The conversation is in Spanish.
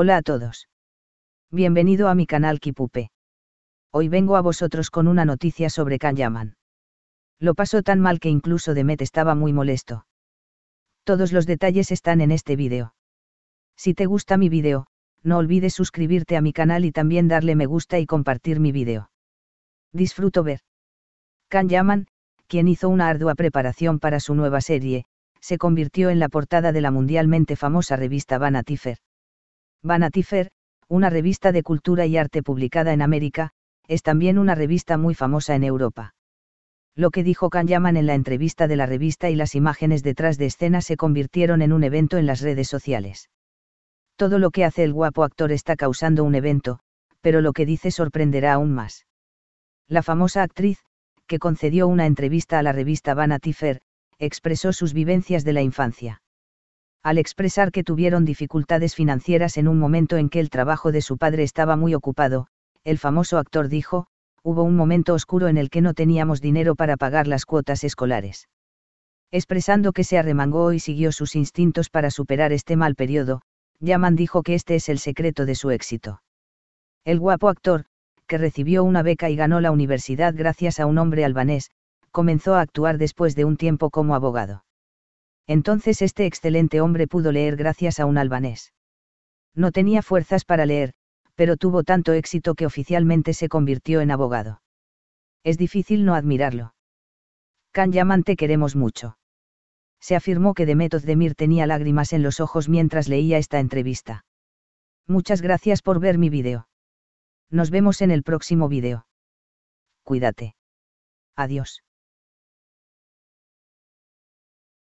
Hola a todos. Bienvenido a mi canal Kipupe. Hoy vengo a vosotros con una noticia sobre Yaman. Lo pasó tan mal que incluso Demet estaba muy molesto. Todos los detalles están en este vídeo. Si te gusta mi vídeo, no olvides suscribirte a mi canal y también darle me gusta y compartir mi vídeo. Disfruto ver. Yaman, quien hizo una ardua preparación para su nueva serie, se convirtió en la portada de la mundialmente famosa revista Vanity Fair. Vanity Fair, una revista de cultura y arte publicada en América, es también una revista muy famosa en Europa. Lo que dijo Yaman en la entrevista de la revista y las imágenes detrás de escena se convirtieron en un evento en las redes sociales. Todo lo que hace el guapo actor está causando un evento, pero lo que dice sorprenderá aún más. La famosa actriz, que concedió una entrevista a la revista Vanity Fair, expresó sus vivencias de la infancia al expresar que tuvieron dificultades financieras en un momento en que el trabajo de su padre estaba muy ocupado, el famoso actor dijo, hubo un momento oscuro en el que no teníamos dinero para pagar las cuotas escolares. Expresando que se arremangó y siguió sus instintos para superar este mal periodo, Yaman dijo que este es el secreto de su éxito. El guapo actor, que recibió una beca y ganó la universidad gracias a un hombre albanés, comenzó a actuar después de un tiempo como abogado. Entonces este excelente hombre pudo leer gracias a un albanés. No tenía fuerzas para leer, pero tuvo tanto éxito que oficialmente se convirtió en abogado. Es difícil no admirarlo. Can Yaman queremos mucho. Se afirmó que Demet Demir tenía lágrimas en los ojos mientras leía esta entrevista. Muchas gracias por ver mi video. Nos vemos en el próximo video. Cuídate. Adiós.